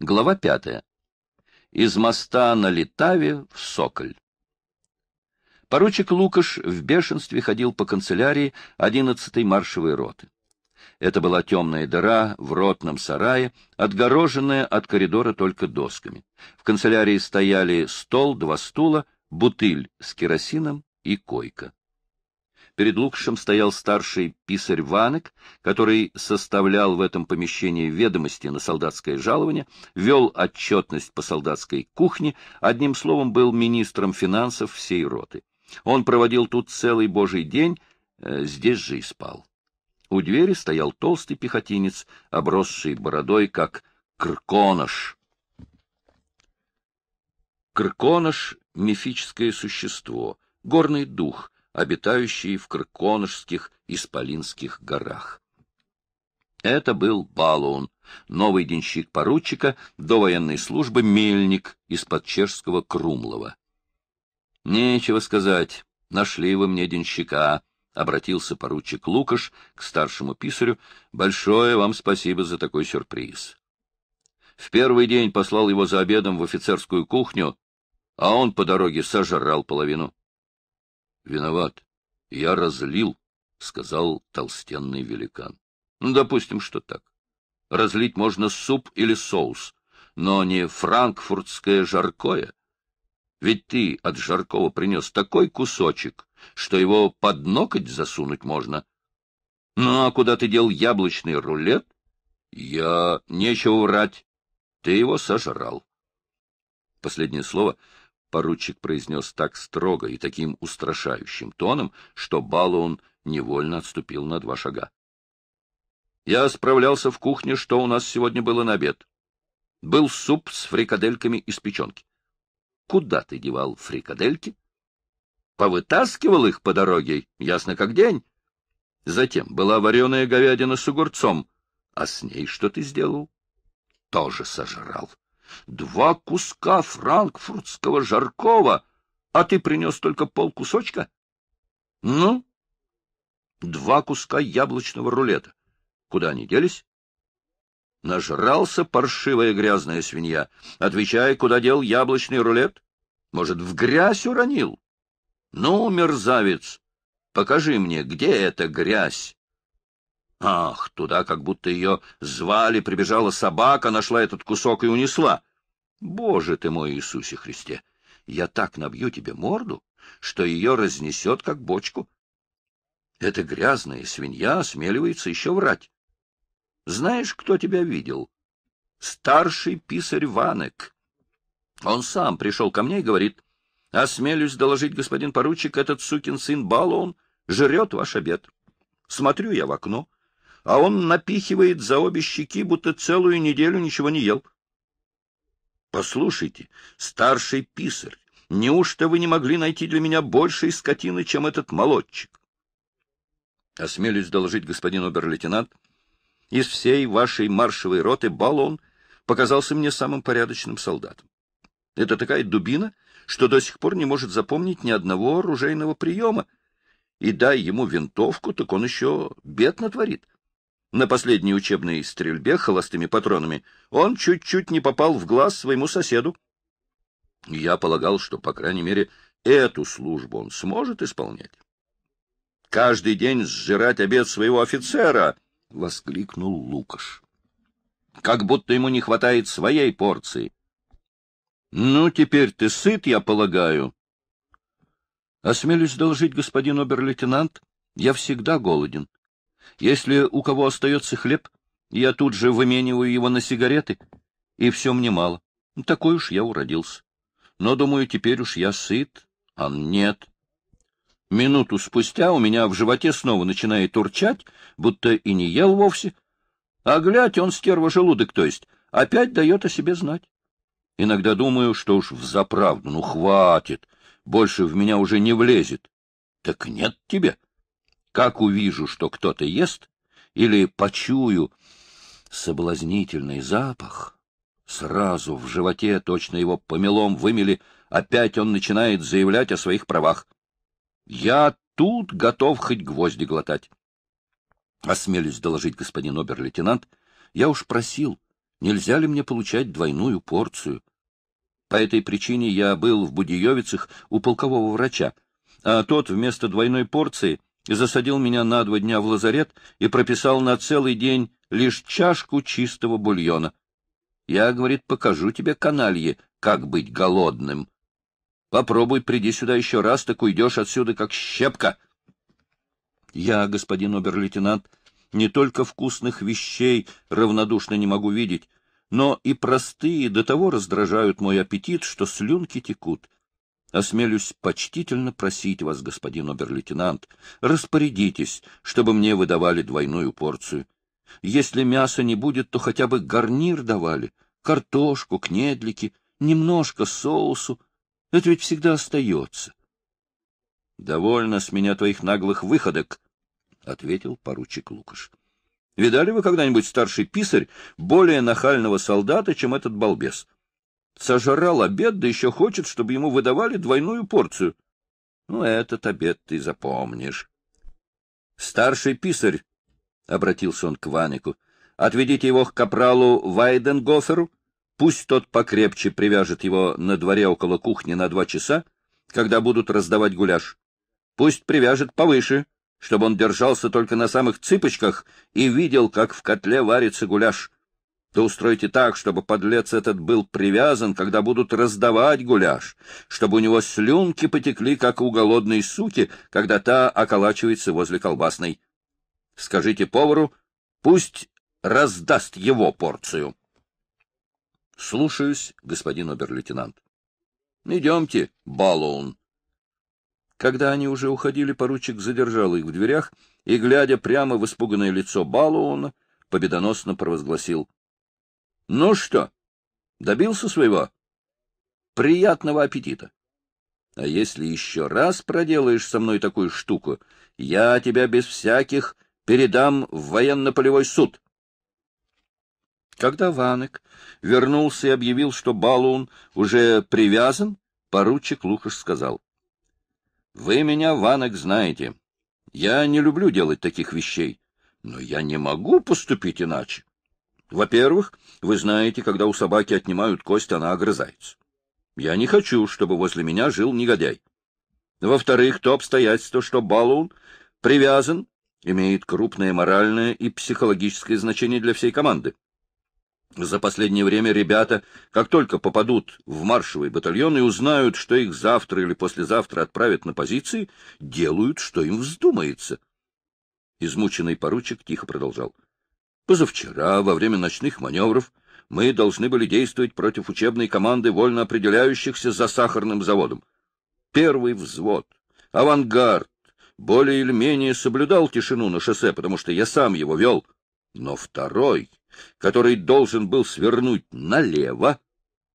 Глава пятая. Из моста на Литаве в Соколь. Поручик Лукаш в бешенстве ходил по канцелярии 11-й маршевой роты. Это была темная дыра в ротном сарае, отгороженная от коридора только досками. В канцелярии стояли стол, два стула, бутыль с керосином и койка. Перед Лукшем стоял старший писарь Ванек, который составлял в этом помещении ведомости на солдатское жалование, вел отчетность по солдатской кухне, одним словом, был министром финансов всей роты. Он проводил тут целый божий день, э, здесь же и спал. У двери стоял толстый пехотинец, обросший бородой, как крконош. Крконош — мифическое существо, горный дух — обитающий в Крконышских и Спалинских горах. Это был Балуун, новый денщик поручика до военной службы Мельник из-под чешского Крумлова. — Нечего сказать, нашли вы мне денщика, — обратился поручик Лукаш к старшему писарю. — Большое вам спасибо за такой сюрприз. В первый день послал его за обедом в офицерскую кухню, а он по дороге сожрал половину. — Виноват. Я разлил, — сказал толстенный великан. Ну, — допустим, что так. Разлить можно суп или соус, но не франкфуртское жаркое. Ведь ты от жаркого принес такой кусочек, что его под ноготь засунуть можно. Ну, а куда ты дел яблочный рулет? Я... Нечего врать. Ты его сожрал. Последнее слово поручик произнес так строго и таким устрашающим тоном, что Балуун невольно отступил на два шага. Я справлялся в кухне, что у нас сегодня было на обед. Был суп с фрикадельками из печенки. Куда ты девал фрикадельки? Повытаскивал их по дороге, ясно как день. Затем была вареная говядина с огурцом. А с ней что ты сделал? Тоже сожрал. Два куска франкфуртского жаркова, а ты принес только полкусочка? Ну? Два куска яблочного рулета. Куда они делись? Нажрался паршивая грязная свинья. Отвечай, куда дел яблочный рулет? Может, в грязь уронил? Ну, мерзавец, покажи мне, где эта грязь? Ах, туда как будто ее звали, прибежала собака, нашла этот кусок и унесла. Боже ты мой Иисусе Христе! Я так набью тебе морду, что ее разнесет, как бочку. Эта грязная свинья осмеливается еще врать. Знаешь, кто тебя видел? Старший писарь Ванек. Он сам пришел ко мне и говорит, — Осмелюсь доложить, господин поручик, этот сукин сын Балон жрет ваш обед. Смотрю я в окно — а он напихивает за обе щеки, будто целую неделю ничего не ел. Послушайте, старший писарь, неужто вы не могли найти для меня большей скотины, чем этот молодчик? Осмелюсь доложить господин обер-лейтенант, из всей вашей маршевой роты Баллон показался мне самым порядочным солдатом. Это такая дубина, что до сих пор не может запомнить ни одного оружейного приема, и дай ему винтовку, так он еще бед натворит. На последней учебной стрельбе холостыми патронами он чуть-чуть не попал в глаз своему соседу. Я полагал, что, по крайней мере, эту службу он сможет исполнять. «Каждый день сжирать обед своего офицера!» — воскликнул Лукаш. «Как будто ему не хватает своей порции». «Ну, теперь ты сыт, я полагаю». «Осмелюсь доложить, господин обер-лейтенант, я всегда голоден. Если у кого остается хлеб, я тут же вымениваю его на сигареты, и все мне мало. Ну, такой уж я уродился. Но, думаю, теперь уж я сыт, а нет. Минуту спустя у меня в животе снова начинает урчать, будто и не ел вовсе. А глядь, он стерва желудок, то есть, опять дает о себе знать. Иногда думаю, что уж взаправду, ну хватит, больше в меня уже не влезет. Так нет тебе. Как увижу, что кто-то ест, или почую соблазнительный запах, сразу в животе точно его помелом вымели, опять он начинает заявлять о своих правах. Я тут готов хоть гвозди глотать. Осмелюсь доложить господин обер-лейтенант, я уж просил, нельзя ли мне получать двойную порцию. По этой причине я был в Будиевицах у полкового врача, а тот вместо двойной порции засадил меня на два дня в лазарет и прописал на целый день лишь чашку чистого бульона. Я, говорит, покажу тебе, каналье, как быть голодным. Попробуй, приди сюда еще раз, так уйдешь отсюда, как щепка. Я, господин обер-лейтенант, не только вкусных вещей равнодушно не могу видеть, но и простые до того раздражают мой аппетит, что слюнки текут — Осмелюсь почтительно просить вас, господин обер-лейтенант, распорядитесь, чтобы мне выдавали двойную порцию. Если мяса не будет, то хотя бы гарнир давали, картошку, кнедлики, немножко соусу. Это ведь всегда остается. — Довольно с меня твоих наглых выходок, — ответил поручик Лукаш. — Видали вы когда-нибудь, старший писарь, более нахального солдата, чем этот балбес? — Сожрал обед, да еще хочет, чтобы ему выдавали двойную порцию. Ну, этот обед ты запомнишь. — Старший писарь, — обратился он к Ванику, — отведите его к капралу Вайденгоферу, пусть тот покрепче привяжет его на дворе около кухни на два часа, когда будут раздавать гуляш. Пусть привяжет повыше, чтобы он держался только на самых цыпочках и видел, как в котле варится гуляш. Да устройте так, чтобы подлец этот был привязан, когда будут раздавать гуляш, чтобы у него слюнки потекли, как у голодной суки, когда та околачивается возле колбасной. Скажите повару, пусть раздаст его порцию. — Слушаюсь, господин обер-лейтенант. — Идемте, Балуун. Когда они уже уходили, поручик задержал их в дверях и, глядя прямо в испуганное лицо Балуона, победоносно провозгласил — ну что, добился своего? Приятного аппетита. А если еще раз проделаешь со мной такую штуку, я тебя без всяких передам в военно-полевой суд. Когда Ванек вернулся и объявил, что Балуун уже привязан, поручик Лукаш сказал. — Вы меня, Ванек, знаете. Я не люблю делать таких вещей, но я не могу поступить иначе. Во-первых, вы знаете, когда у собаки отнимают кость, она огрызается. Я не хочу, чтобы возле меня жил негодяй. Во-вторых, то обстоятельство, что Балун привязан, имеет крупное моральное и психологическое значение для всей команды. За последнее время ребята, как только попадут в маршевый батальон и узнают, что их завтра или послезавтра отправят на позиции, делают, что им вздумается. Измученный поручик тихо продолжал. — Позавчера, во время ночных маневров, мы должны были действовать против учебной команды вольно определяющихся за сахарным заводом. Первый взвод, авангард, более или менее соблюдал тишину на шоссе, потому что я сам его вел. Но второй, который должен был свернуть налево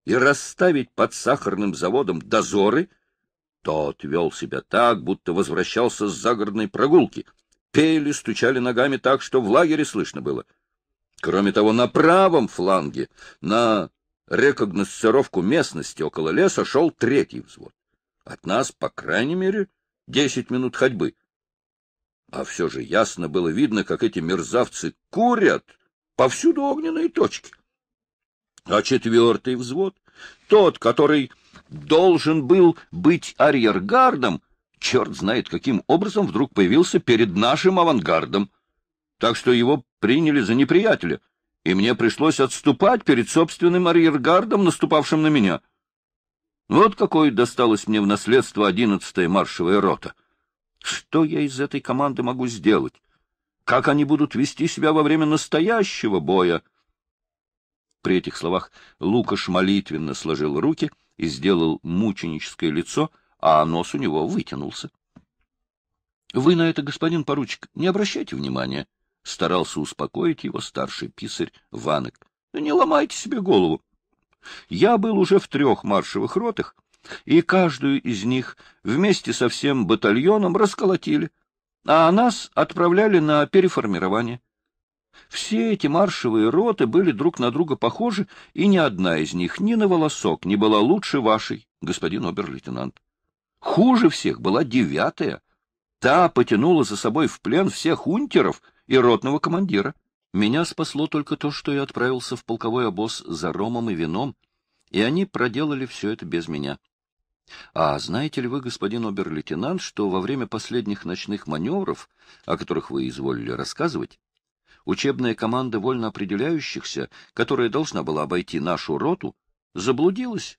и расставить под сахарным заводом дозоры, тот вел себя так, будто возвращался с загородной прогулки. Пели, стучали ногами так, что в лагере слышно было — Кроме того, на правом фланге, на рекогносцировку местности около леса, шел третий взвод. От нас, по крайней мере, десять минут ходьбы. А все же ясно было видно, как эти мерзавцы курят повсюду огненные точки. А четвертый взвод, тот, который должен был быть арьергардом, черт знает каким образом вдруг появился перед нашим авангардом — так что его приняли за неприятеля, и мне пришлось отступать перед собственным арьергардом, наступавшим на меня. Вот какой досталось мне в наследство одиннадцатая маршевая рота. Что я из этой команды могу сделать? Как они будут вести себя во время настоящего боя? При этих словах Лукаш молитвенно сложил руки и сделал мученическое лицо, а нос у него вытянулся. — Вы на это, господин поручик, не обращайте внимания, — старался успокоить его старший писарь Ванек. Не ломайте себе голову. Я был уже в трех маршевых ротах, и каждую из них вместе со всем батальоном расколотили, а нас отправляли на переформирование. Все эти маршевые роты были друг на друга похожи, и ни одна из них ни на волосок не была лучше вашей, господин обер-лейтенант. Хуже всех была девятая. Та потянула за собой в плен всех унтеров — и ротного командира. Меня спасло только то, что я отправился в полковой обоз за ромом и вином, и они проделали все это без меня. А знаете ли вы, господин обер-лейтенант, что во время последних ночных маневров, о которых вы изволили рассказывать, учебная команда вольноопределяющихся, которая должна была обойти нашу роту, заблудилась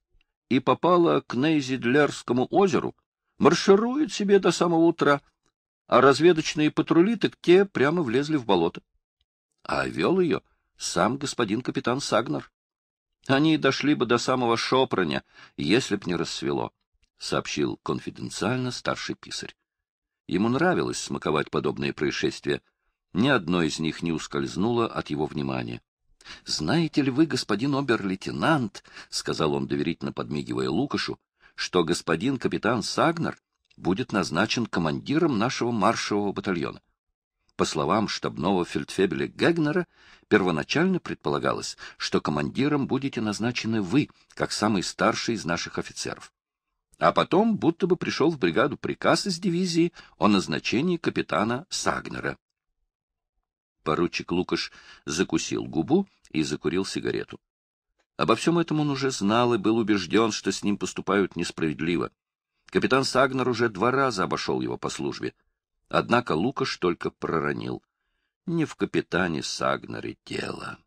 и попала к Нейзидлярскому озеру, марширует себе до самого утра — а разведочные патрули так те прямо влезли в болото. А вел ее сам господин капитан Сагнер. Они дошли бы до самого Шопроня, если б не рассвело, — сообщил конфиденциально старший писарь. Ему нравилось смаковать подобные происшествия. Ни одно из них не ускользнуло от его внимания. — Знаете ли вы, господин обер-лейтенант, — сказал он, доверительно подмигивая Лукашу, — что господин капитан Сагнер будет назначен командиром нашего маршевого батальона. По словам штабного фельдфебеля Гегнера, первоначально предполагалось, что командиром будете назначены вы, как самый старший из наших офицеров. А потом будто бы пришел в бригаду приказ из дивизии о назначении капитана Сагнера. Поручик Лукаш закусил губу и закурил сигарету. Обо всем этом он уже знал и был убежден, что с ним поступают несправедливо. Капитан Сагнер уже два раза обошел его по службе. Однако Лукаш только проронил. Не в капитане Сагнере дело.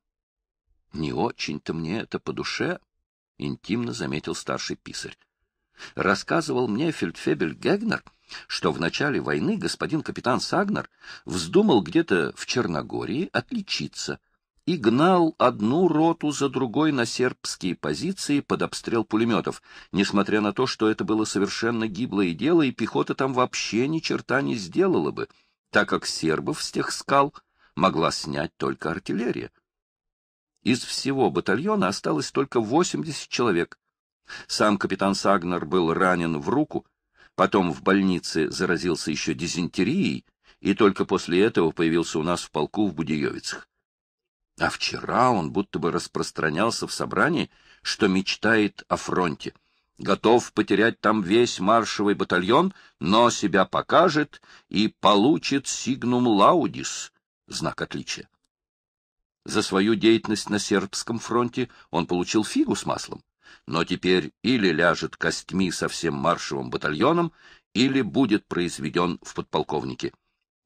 — Не очень-то мне это по душе, — интимно заметил старший писарь. — Рассказывал мне фельдфебель Гегнер, что в начале войны господин капитан Сагнер вздумал где-то в Черногории отличиться — и гнал одну роту за другой на сербские позиции под обстрел пулеметов, несмотря на то, что это было совершенно гиблое дело, и пехота там вообще ни черта не сделала бы, так как сербов с тех скал могла снять только артиллерия. Из всего батальона осталось только 80 человек. Сам капитан Сагнер был ранен в руку, потом в больнице заразился еще дизентерией, и только после этого появился у нас в полку в Будиевицах. А вчера он будто бы распространялся в собрании, что мечтает о фронте. Готов потерять там весь маршевый батальон, но себя покажет и получит сигнум лаудис, знак отличия. За свою деятельность на сербском фронте он получил фигу с маслом, но теперь или ляжет костьми со всем маршевым батальоном, или будет произведен в подполковнике.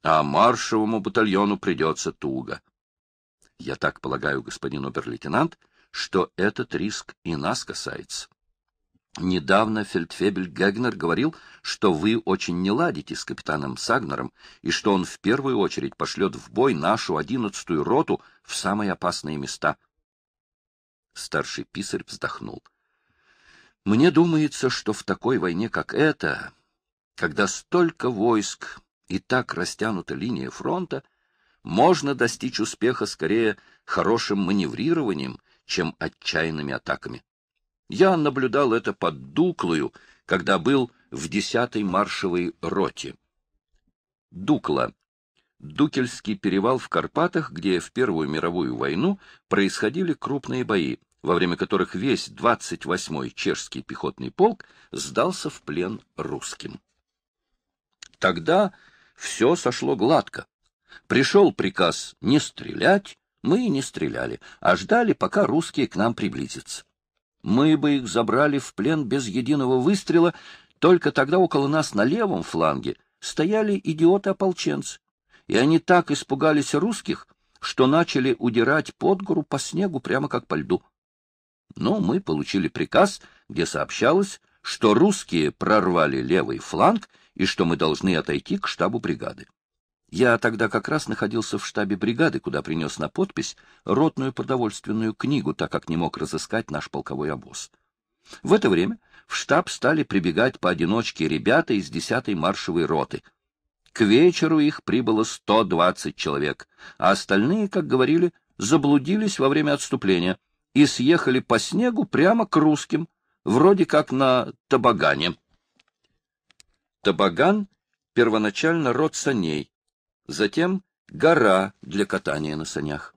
А маршевому батальону придется туго. Я так полагаю, господин обер-лейтенант, что этот риск и нас касается. Недавно фельдфебель Гегнер говорил, что вы очень не ладите с капитаном Сагнером и что он в первую очередь пошлет в бой нашу одиннадцатую роту в самые опасные места. Старший писарь вздохнул. Мне думается, что в такой войне, как эта, когда столько войск и так растянута линия фронта, можно достичь успеха скорее хорошим маневрированием, чем отчаянными атаками. Я наблюдал это под Дуклою, когда был в 10-й маршевой роте. Дукла. Дукельский перевал в Карпатах, где в Первую мировую войну происходили крупные бои, во время которых весь 28-й чешский пехотный полк сдался в плен русским. Тогда все сошло гладко. Пришел приказ не стрелять, мы и не стреляли, а ждали, пока русские к нам приблизятся. Мы бы их забрали в плен без единого выстрела, только тогда около нас на левом фланге стояли идиоты-ополченцы, и они так испугались русских, что начали удирать под гору по снегу прямо как по льду. Но мы получили приказ, где сообщалось, что русские прорвали левый фланг и что мы должны отойти к штабу бригады. Я тогда как раз находился в штабе бригады, куда принес на подпись ротную продовольственную книгу, так как не мог разыскать наш полковой обоз. В это время в штаб стали прибегать поодиночке ребята из 10-й маршевой роты. К вечеру их прибыло 120 человек, а остальные, как говорили, заблудились во время отступления и съехали по снегу прямо к русским, вроде как на Табагане. Табаган — первоначально род саней, затем гора для катания на санях.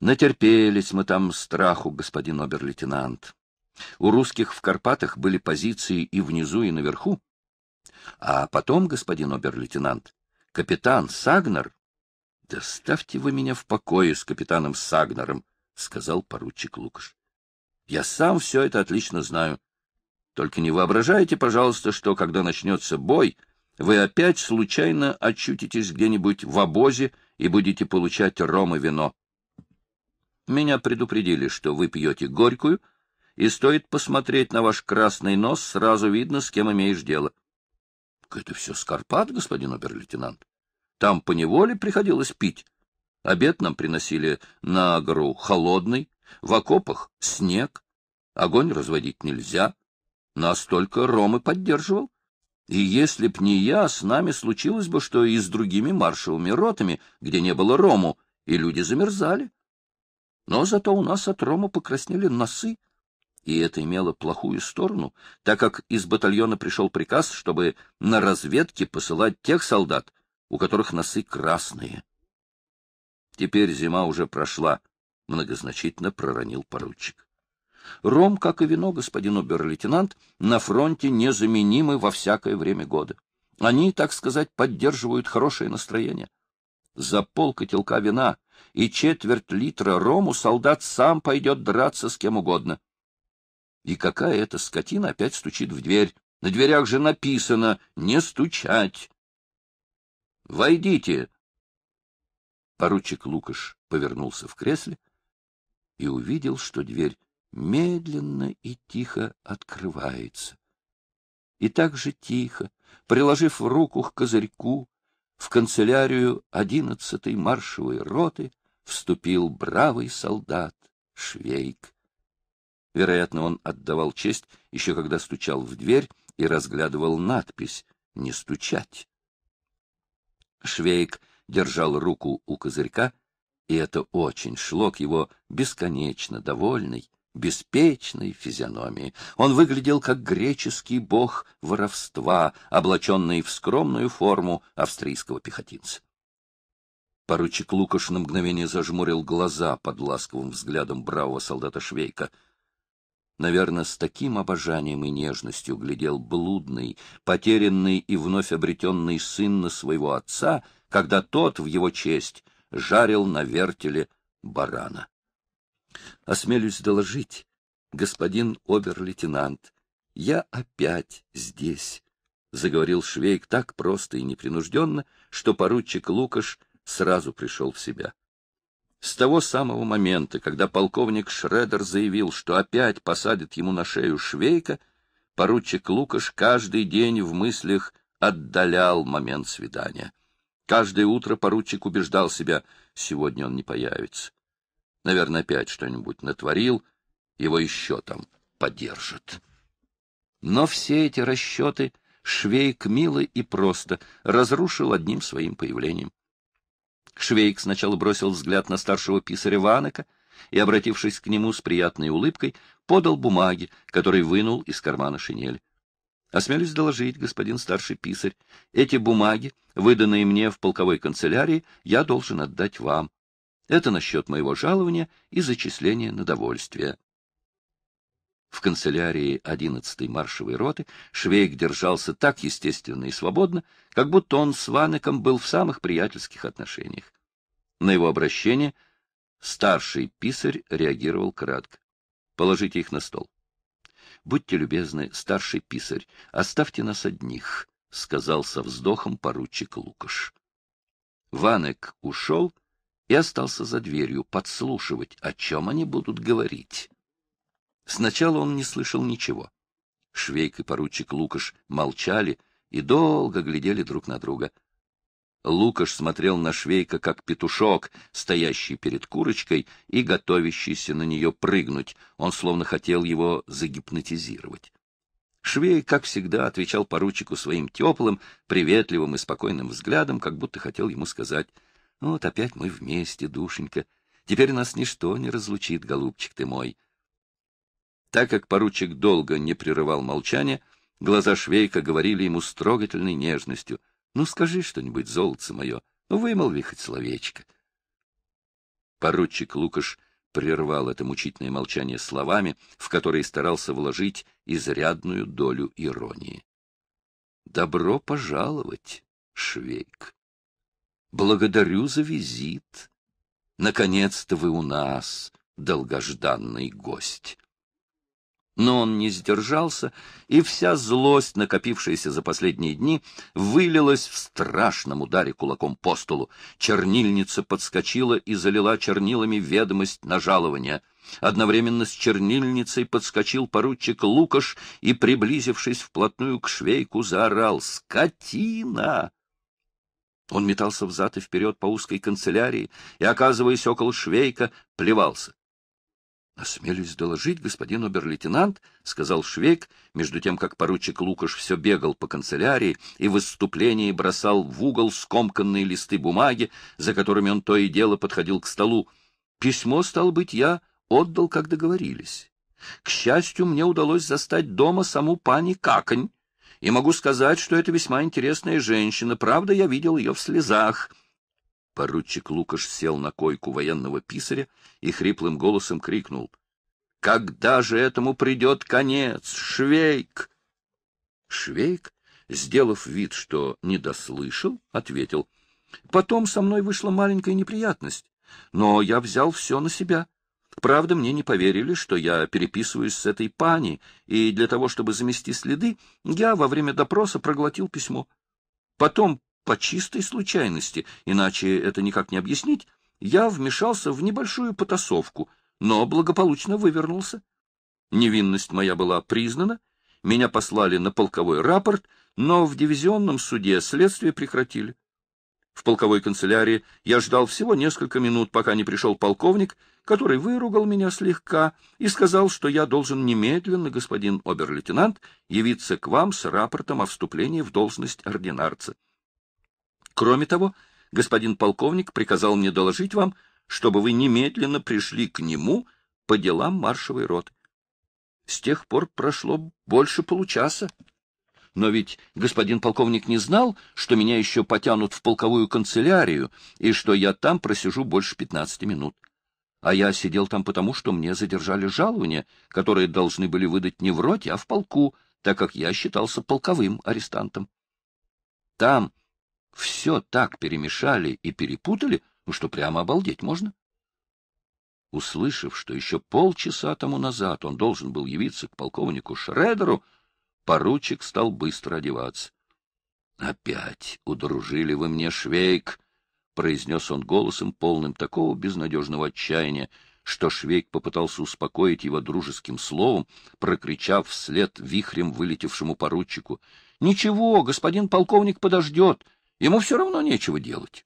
Натерпелись мы там страху, господин обер-лейтенант. У русских в Карпатах были позиции и внизу, и наверху. А потом, господин обер-лейтенант, капитан Сагнер... — Доставьте вы меня в покое с капитаном Сагнером, — сказал поручик Лукаш. — Я сам все это отлично знаю. Только не воображайте, пожалуйста, что, когда начнется бой, вы опять случайно очутитесь где-нибудь в обозе и будете получать ром и вино. Меня предупредили, что вы пьете горькую, и стоит посмотреть на ваш красный нос, сразу видно, с кем имеешь дело. — Это все Скарпат, господин обер-лейтенант. Там по неволе приходилось пить. Обед нам приносили на гору холодный, в окопах снег, огонь разводить нельзя. Нас только Ромы поддерживал. И если б не я, с нами случилось бы, что и с другими маршевыми ротами, где не было рому, и люди замерзали. Но зато у нас от рома покраснели носы, и это имело плохую сторону, так как из батальона пришел приказ, чтобы на разведке посылать тех солдат, у которых носы красные. Теперь зима уже прошла, — многозначительно проронил поручик. Ром, как и вино, господин обер-лейтенант, на фронте незаменимы во всякое время года. Они, так сказать, поддерживают хорошее настроение. За пол котелка вина и четверть литра рому солдат сам пойдет драться с кем угодно. И какая эта скотина опять стучит в дверь? На дверях же написано «Не стучать». «Войдите!» Поручик Лукаш повернулся в кресле и увидел, что дверь медленно и тихо открывается. И так же тихо, приложив руку к козырьку, в канцелярию одиннадцатой маршевой роты вступил бравый солдат Швейк. Вероятно, он отдавал честь, еще когда стучал в дверь и разглядывал надпись «Не стучать». Швейк держал руку у козырька, и это очень шло к его бесконечно довольной, беспечной физиономии. Он выглядел как греческий бог воровства, облаченный в скромную форму австрийского пехотинца. Поручик Лукаш на мгновение зажмурил глаза под ласковым взглядом бравого солдата Швейка. Наверное, с таким обожанием и нежностью глядел блудный, потерянный и вновь обретенный сын на своего отца, когда тот в его честь жарил на вертеле барана. Осмелюсь доложить, господин обер-лейтенант, я опять здесь, — заговорил Швейк так просто и непринужденно, что поручик Лукаш сразу пришел в себя. С того самого момента, когда полковник Шредер заявил, что опять посадит ему на шею Швейка, поручик Лукаш каждый день в мыслях отдалял момент свидания. Каждое утро поручик убеждал себя, сегодня он не появится. Наверное, опять что-нибудь натворил, его еще там поддержат. Но все эти расчеты Швейк мило и просто разрушил одним своим появлением. Швейк сначала бросил взгляд на старшего писаря Ванека и, обратившись к нему с приятной улыбкой, подал бумаги, которые вынул из кармана шинель. Осмелюсь доложить, господин старший писарь, эти бумаги, выданные мне в полковой канцелярии, я должен отдать вам. Это насчет моего жалования и зачисления на довольствие. В канцелярии 11-й маршевой роты Швейк держался так естественно и свободно, как будто он с Ванеком был в самых приятельских отношениях. На его обращение старший писарь реагировал кратко. «Положите их на стол». «Будьте любезны, старший писарь, оставьте нас одних», — сказал со вздохом поручик Лукаш. Ванек ушел, — и остался за дверью подслушивать, о чем они будут говорить. Сначала он не слышал ничего. Швейк и поручик Лукаш молчали и долго глядели друг на друга. Лукаш смотрел на Швейка, как петушок, стоящий перед курочкой и готовящийся на нее прыгнуть. Он словно хотел его загипнотизировать. Швей, как всегда, отвечал поручику своим теплым, приветливым и спокойным взглядом, как будто хотел ему сказать — вот опять мы вместе, душенька. Теперь нас ничто не разлучит, голубчик ты мой. Так как поручик долго не прерывал молчания, глаза Швейка говорили ему с трогательной нежностью. «Ну, скажи что-нибудь, золотце мое, ну, вымолви хоть словечко». Поручик Лукаш прервал это мучительное молчание словами, в которые старался вложить изрядную долю иронии. «Добро пожаловать, Швейк!» благодарю за визит. Наконец-то вы у нас, долгожданный гость. Но он не сдержался, и вся злость, накопившаяся за последние дни, вылилась в страшном ударе кулаком по столу. Чернильница подскочила и залила чернилами ведомость на жалование. Одновременно с чернильницей подскочил поручик Лукаш и, приблизившись вплотную к швейку, заорал «Скотина! Он метался взад и вперед по узкой канцелярии и, оказываясь около Швейка, плевался. — Осмелюсь доложить, господин обер-лейтенант, — сказал Швейк, между тем, как поручик Лукаш все бегал по канцелярии и в выступлении бросал в угол скомканные листы бумаги, за которыми он то и дело подходил к столу. Письмо, стал быть, я отдал, как договорились. К счастью, мне удалось застать дома саму пани Каконь, и могу сказать, что это весьма интересная женщина. Правда, я видел ее в слезах. Поручик Лукаш сел на койку военного писаря и хриплым голосом крикнул. — Когда же этому придет конец, Швейк? Швейк, сделав вид, что не дослышал, ответил. — Потом со мной вышла маленькая неприятность, но я взял все на себя. Правда, мне не поверили, что я переписываюсь с этой пани, и для того, чтобы замести следы, я во время допроса проглотил письмо. Потом, по чистой случайности, иначе это никак не объяснить, я вмешался в небольшую потасовку, но благополучно вывернулся. Невинность моя была признана, меня послали на полковой рапорт, но в дивизионном суде следствие прекратили. В полковой канцелярии я ждал всего несколько минут, пока не пришел полковник — который выругал меня слегка и сказал, что я должен немедленно, господин обер-лейтенант, явиться к вам с рапортом о вступлении в должность ординарца. Кроме того, господин полковник приказал мне доложить вам, чтобы вы немедленно пришли к нему по делам маршевой роты. С тех пор прошло больше получаса. Но ведь господин полковник не знал, что меня еще потянут в полковую канцелярию и что я там просижу больше пятнадцати минут а я сидел там потому, что мне задержали жалования, которые должны были выдать не в роте, а в полку, так как я считался полковым арестантом. Там все так перемешали и перепутали, ну что прямо обалдеть можно. Услышав, что еще полчаса тому назад он должен был явиться к полковнику Шредеру, поручик стал быстро одеваться. — Опять удружили вы мне, Швейк! произнес он голосом, полным такого безнадежного отчаяния, что Швейк попытался успокоить его дружеским словом, прокричав вслед вихрем вылетевшему поручику. — Ничего, господин полковник подождет, ему все равно нечего делать.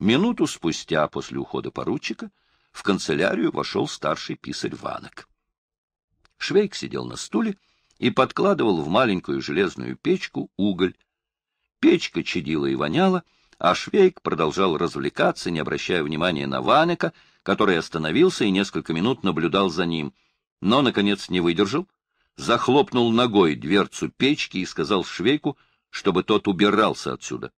Минуту спустя после ухода поручика в канцелярию вошел старший писарь Ванок. Швейк сидел на стуле и подкладывал в маленькую железную печку уголь. Печка чадила и воняла, — а Швейк продолжал развлекаться, не обращая внимания на Ванека, который остановился и несколько минут наблюдал за ним, но, наконец, не выдержал, захлопнул ногой дверцу печки и сказал Швейку, чтобы тот убирался отсюда.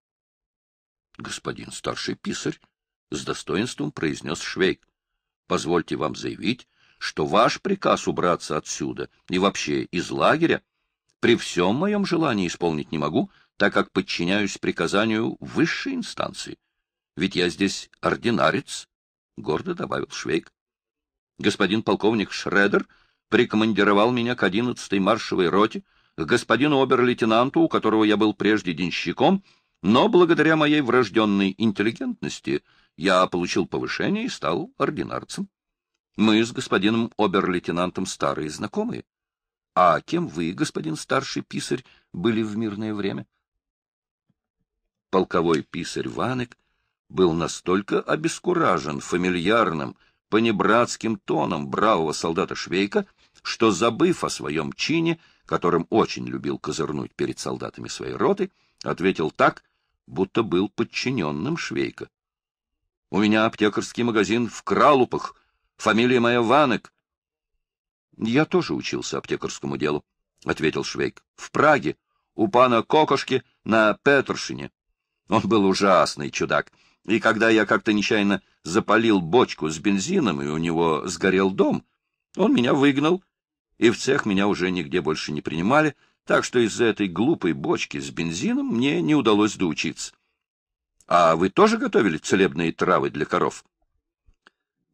— Господин старший писарь, — с достоинством произнес Швейк, — позвольте вам заявить, что ваш приказ убраться отсюда и вообще из лагеря при всем моем желании исполнить не могу, — так как подчиняюсь приказанию высшей инстанции. Ведь я здесь ординарец, — гордо добавил Швейк. Господин полковник Шредер прикомандировал меня к одиннадцатой маршевой роте, к господину обер-лейтенанту, у которого я был прежде денщиком, но благодаря моей врожденной интеллигентности я получил повышение и стал ординарцем. Мы с господином обер-лейтенантом старые знакомые. А кем вы, господин старший писарь, были в мирное время? — полковой писарь Ванек был настолько обескуражен фамильярным, понебратским тоном бравого солдата Швейка, что, забыв о своем чине, которым очень любил козырнуть перед солдатами своей роты, ответил так, будто был подчиненным Швейка. — У меня аптекарский магазин в Кралупах, фамилия моя Ванек. — Я тоже учился аптекарскому делу, — ответил Швейк, — в Праге, у пана Кокошки на Петершине. Он был ужасный чудак. И когда я как-то нечаянно запалил бочку с бензином, и у него сгорел дом, он меня выгнал, и в цех меня уже нигде больше не принимали, так что из-за этой глупой бочки с бензином мне не удалось доучиться. А вы тоже готовили целебные травы для коров?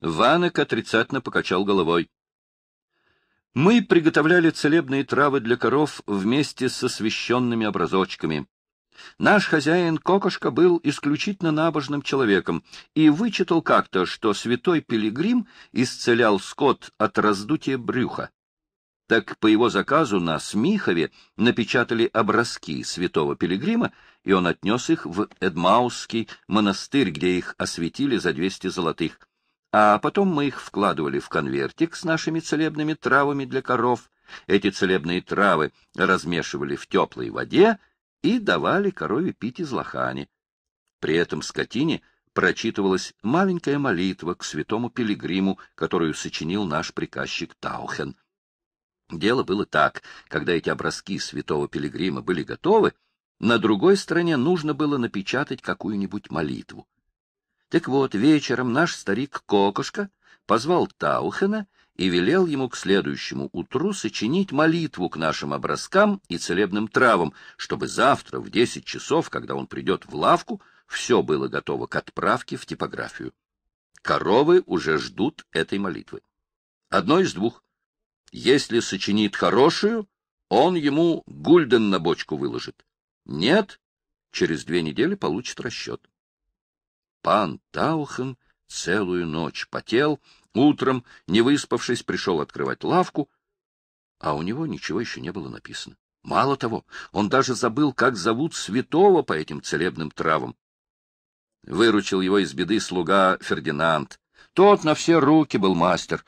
Ванек отрицательно покачал головой. Мы приготовляли целебные травы для коров вместе со священными образочками. Наш хозяин Кокошка был исключительно набожным человеком и вычитал как-то, что святой Пилигрим исцелял скот от раздутия брюха. Так по его заказу на Смихове напечатали образки святого Пилигрима, и он отнес их в Эдмаусский монастырь, где их осветили за 200 золотых. А потом мы их вкладывали в конвертик с нашими целебными травами для коров. Эти целебные травы размешивали в теплой воде, и давали корове пить из лохани. При этом скотине прочитывалась маленькая молитва к святому пилигриму, которую сочинил наш приказчик Таухен. Дело было так, когда эти образки святого пилигрима были готовы, на другой стороне нужно было напечатать какую-нибудь молитву. Так вот, вечером наш старик Кокошка позвал Таухена и велел ему к следующему утру сочинить молитву к нашим образкам и целебным травам, чтобы завтра в десять часов, когда он придет в лавку, все было готово к отправке в типографию. Коровы уже ждут этой молитвы. Одно из двух. Если сочинит хорошую, он ему гульден на бочку выложит. Нет, через две недели получит расчет. Пан Таухен целую ночь потел, Утром, не выспавшись, пришел открывать лавку, а у него ничего еще не было написано. Мало того, он даже забыл, как зовут святого по этим целебным травам. Выручил его из беды слуга Фердинанд. Тот на все руки был мастер.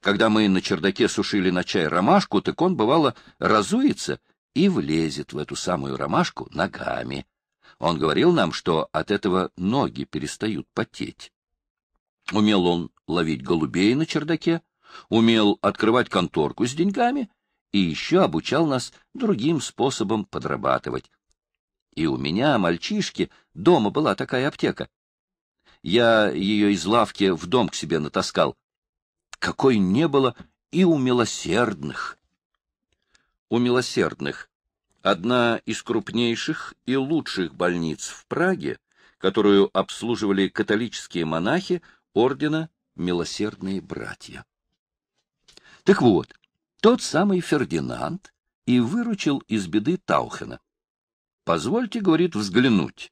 Когда мы на чердаке сушили на чай ромашку, так он, бывало, разуется и влезет в эту самую ромашку ногами. Он говорил нам, что от этого ноги перестают потеть. Умел он ловить голубей на чердаке, умел открывать конторку с деньгами и еще обучал нас другим способом подрабатывать. И у меня, мальчишки, дома была такая аптека. Я ее из лавки в дом к себе натаскал. Какой не было и у милосердных. У милосердных. Одна из крупнейших и лучших больниц в Праге, которую обслуживали католические монахи ордена милосердные братья. Так вот, тот самый Фердинанд и выручил из беды Таухена. «Позвольте, — говорит, — взглянуть».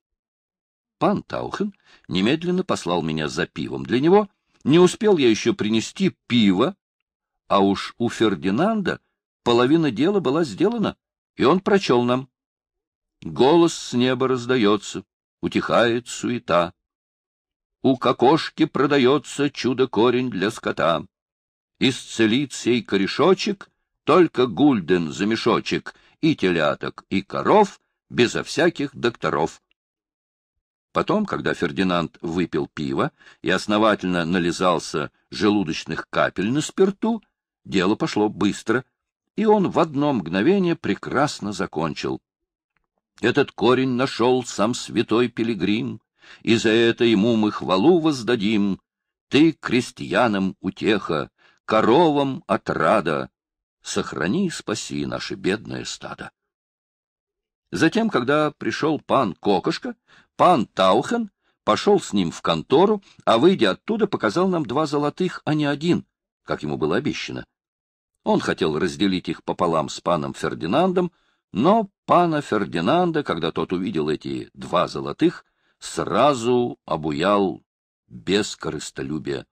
Пан Таухен немедленно послал меня за пивом для него. Не успел я еще принести пиво, а уж у Фердинанда половина дела была сделана, и он прочел нам. Голос с неба раздается, утихает суета у кокошки продается чудо-корень для скота. Исцелит сей корешочек только гульден за мешочек и теляток, и коров, безо всяких докторов. Потом, когда Фердинанд выпил пиво и основательно нализался желудочных капель на спирту, дело пошло быстро, и он в одно мгновение прекрасно закончил. Этот корень нашел сам святой Пилигрим — и за это ему мы хвалу воздадим. Ты крестьянам утеха, коровам отрада, сохрани и спаси наше бедное стадо. Затем, когда пришел пан Кокошка, пан Таухен пошел с ним в контору, а, выйдя оттуда, показал нам два золотых, а не один, как ему было обещано. Он хотел разделить их пополам с паном Фердинандом, но пана Фердинанда, когда тот увидел эти два золотых, сразу обуял без корыстолюбия.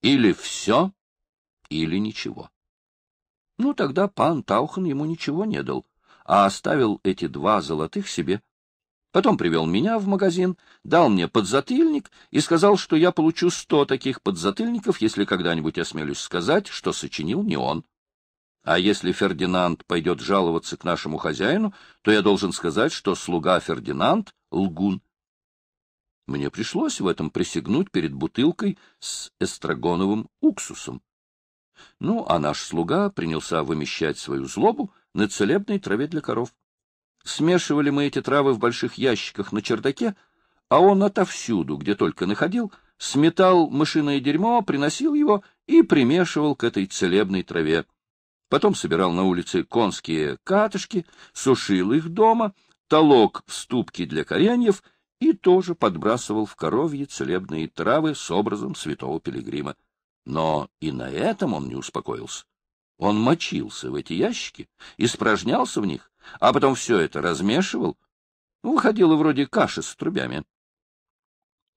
Или все, или ничего. Ну, тогда пан Таухан ему ничего не дал, а оставил эти два золотых себе. Потом привел меня в магазин, дал мне подзатыльник и сказал, что я получу сто таких подзатыльников, если когда-нибудь осмелюсь сказать, что сочинил не он. А если Фердинанд пойдет жаловаться к нашему хозяину, то я должен сказать, что слуга Фердинанд — лгун. Мне пришлось в этом присягнуть перед бутылкой с эстрагоновым уксусом. Ну, а наш слуга принялся вымещать свою злобу на целебной траве для коров. Смешивали мы эти травы в больших ящиках на чердаке, а он отовсюду, где только находил, сметал мышиное дерьмо, приносил его и примешивал к этой целебной траве. Потом собирал на улице конские катышки, сушил их дома, толок в ступки для кореньев — и тоже подбрасывал в коровье целебные травы с образом святого пилигрима. Но и на этом он не успокоился. Он мочился в эти ящики, испражнялся в них, а потом все это размешивал. Выходило вроде каши с трубями.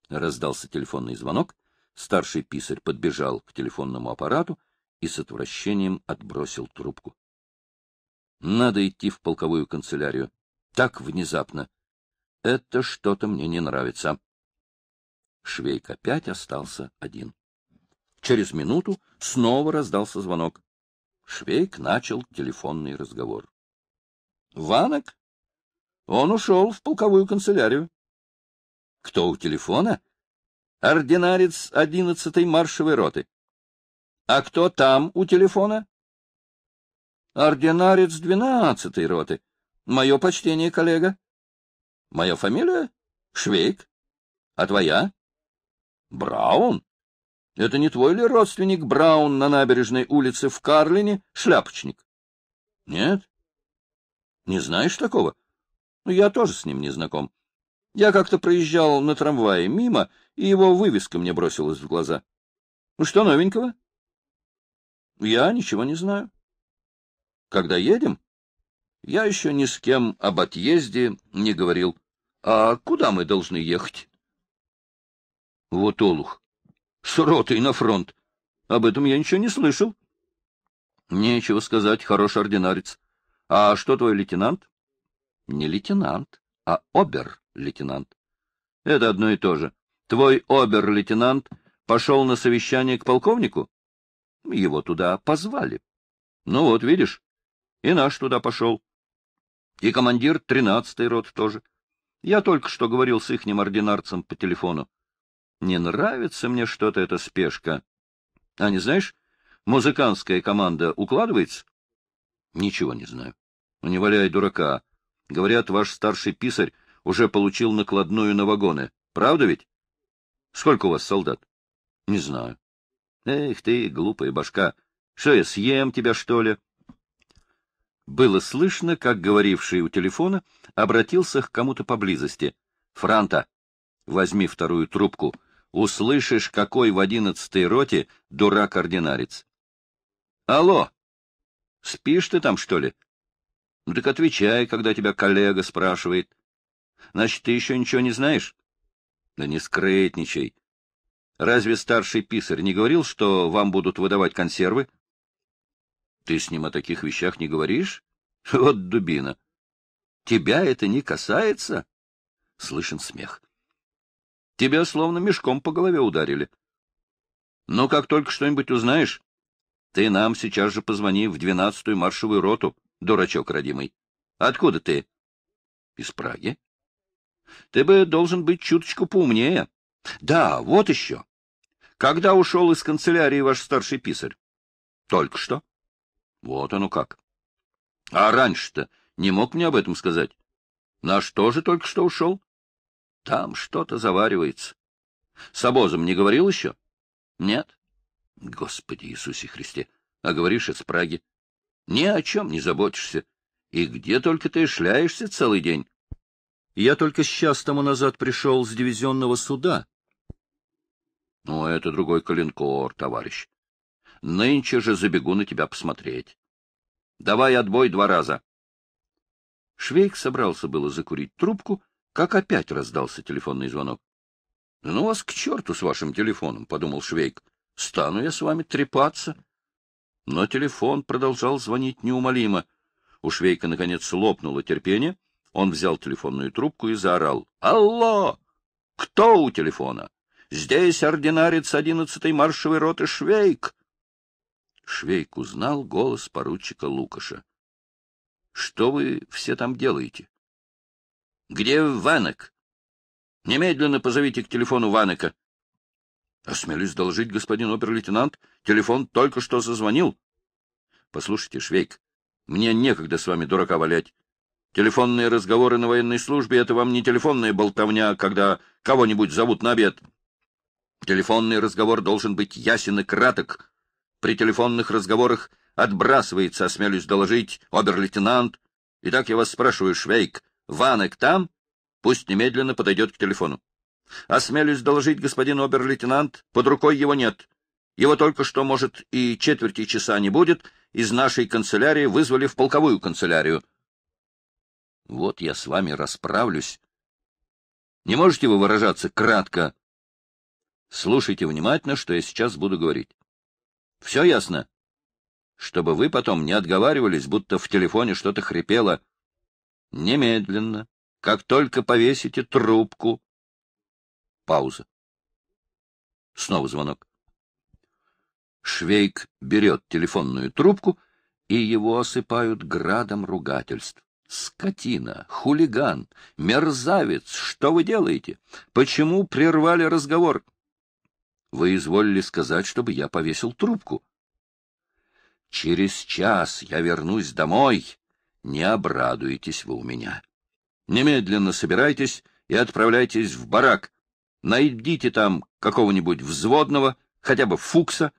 Раздался телефонный звонок. Старший писарь подбежал к телефонному аппарату и с отвращением отбросил трубку. — Надо идти в полковую канцелярию. Так внезапно, это что-то мне не нравится. Швейк опять остался один. Через минуту снова раздался звонок. Швейк начал телефонный разговор. — Ванок? Он ушел в полковую канцелярию. — Кто у телефона? — Ординарец одиннадцатой маршевой роты. — А кто там у телефона? — Ординарец двенадцатой роты. Мое почтение, коллега. — Моя фамилия? Швейк. А твоя? Браун. Это не твой ли родственник Браун на набережной улице в Карлине, шляпочник? Нет? Не знаешь такого? Ну, я тоже с ним не знаком. Я как-то проезжал на трамвае мимо, и его вывеска мне бросилась в глаза. Ну, что новенького? Я ничего не знаю. Когда едем? Я еще ни с кем об отъезде не говорил. А куда мы должны ехать? — Вот олух. С ротой на фронт. Об этом я ничего не слышал. — Нечего сказать, хороший ординарец. А что твой лейтенант? — Не лейтенант, а обер-лейтенант. — Это одно и то же. Твой обер-лейтенант пошел на совещание к полковнику? Его туда позвали. Ну вот, видишь, и наш туда пошел. И командир тринадцатой рот тоже. — я только что говорил с ихним ординарцем по телефону. Не нравится мне что-то эта спешка. А не знаешь, музыкантская команда укладывается? Ничего не знаю. Не валяй дурака. Говорят, ваш старший писарь уже получил накладную на вагоны. Правда ведь? Сколько у вас солдат? Не знаю. Эх ты, глупая башка, что я съем тебя, что ли? Было слышно, как говоривший у телефона обратился к кому-то поблизости. «Франта, возьми вторую трубку. Услышишь, какой в одиннадцатой роте дурак-ординарец». «Алло! Спишь ты там, что ли?» «Ну так отвечай, когда тебя коллега спрашивает». «Значит, ты еще ничего не знаешь?» «Да не скрытничай. Разве старший писарь не говорил, что вам будут выдавать консервы?» Ты с ним о таких вещах не говоришь? Вот дубина. Тебя это не касается? Слышен смех. Тебя словно мешком по голове ударили. Но как только что-нибудь узнаешь, ты нам сейчас же позвони в двенадцатую маршевую роту, дурачок родимый. Откуда ты? Из Праги. Ты бы должен быть чуточку поумнее. Да, вот еще. Когда ушел из канцелярии ваш старший писарь? Только что. Вот оно как. А раньше-то не мог мне об этом сказать. На что же только что ушел? Там что-то заваривается. С обозом не говорил еще? Нет? Господи Иисусе Христе, а говоришь из Праги. Ни о чем не заботишься. И где только ты шляешься целый день? Я только сейчас тому назад пришел с дивизионного суда. Ну, это другой коленкор, товарищ. Нынче же забегу на тебя посмотреть. Давай отбой два раза. Швейк собрался было закурить трубку, как опять раздался телефонный звонок. — Ну вас к черту с вашим телефоном, — подумал Швейк. — Стану я с вами трепаться. Но телефон продолжал звонить неумолимо. У Швейка, наконец, лопнуло терпение. Он взял телефонную трубку и заорал. — Алло! Кто у телефона? Здесь ординарец одиннадцатой маршевой роты Швейк. Швейк узнал голос поручика Лукаша. — Что вы все там делаете? — Где Ванек? Немедленно позовите к телефону Ванека. — Осмелюсь доложить, господин обер-лейтенант, телефон только что зазвонил. — Послушайте, Швейк, мне некогда с вами дурака валять. Телефонные разговоры на военной службе — это вам не телефонная болтовня, когда кого-нибудь зовут на обед. Телефонный разговор должен быть ясен и краток при телефонных разговорах отбрасывается, осмелюсь доложить, обер-лейтенант. Итак, я вас спрашиваю, Швейк, Ванек там? Пусть немедленно подойдет к телефону. Осмелюсь доложить, господин обер-лейтенант, под рукой его нет. Его только что, может, и четверти часа не будет, из нашей канцелярии вызвали в полковую канцелярию. Вот я с вами расправлюсь. Не можете вы выражаться кратко? Слушайте внимательно, что я сейчас буду говорить. Все ясно? Чтобы вы потом не отговаривались, будто в телефоне что-то хрипело. Немедленно, как только повесите трубку. Пауза. Снова звонок. Швейк берет телефонную трубку, и его осыпают градом ругательств. «Скотина! Хулиган! Мерзавец! Что вы делаете? Почему прервали разговор? вы изволили сказать, чтобы я повесил трубку. Через час я вернусь домой. Не обрадуетесь вы у меня. Немедленно собирайтесь и отправляйтесь в барак. Найдите там какого-нибудь взводного, хотя бы Фукса,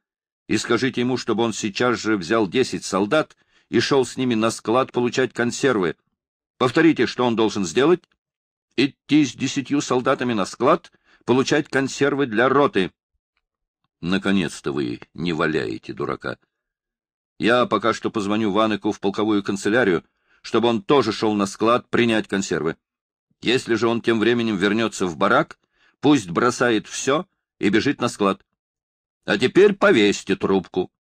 и скажите ему, чтобы он сейчас же взял десять солдат и шел с ними на склад получать консервы. Повторите, что он должен сделать. Идти с десятью солдатами на склад, получать консервы для роты. Наконец-то вы не валяете дурака. Я пока что позвоню Ваныку в полковую канцелярию, чтобы он тоже шел на склад принять консервы. Если же он тем временем вернется в барак, пусть бросает все и бежит на склад. А теперь повесьте трубку.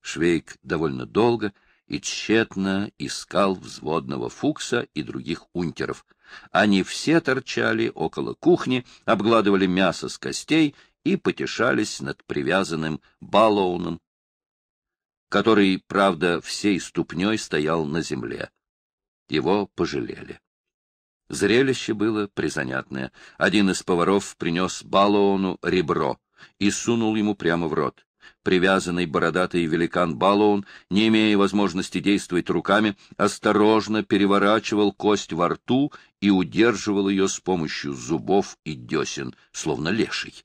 Швейк довольно долго и тщетно искал взводного Фукса и других унтеров. Они все торчали около кухни, обгладывали мясо с костей и потешались над привязанным Балоуном, который, правда, всей ступней стоял на земле. Его пожалели. Зрелище было призанятное. Один из поваров принес Балоуну ребро и сунул ему прямо в рот. Привязанный бородатый великан Балоун, не имея возможности действовать руками, осторожно переворачивал кость во рту и удерживал ее с помощью зубов и десен, словно леший.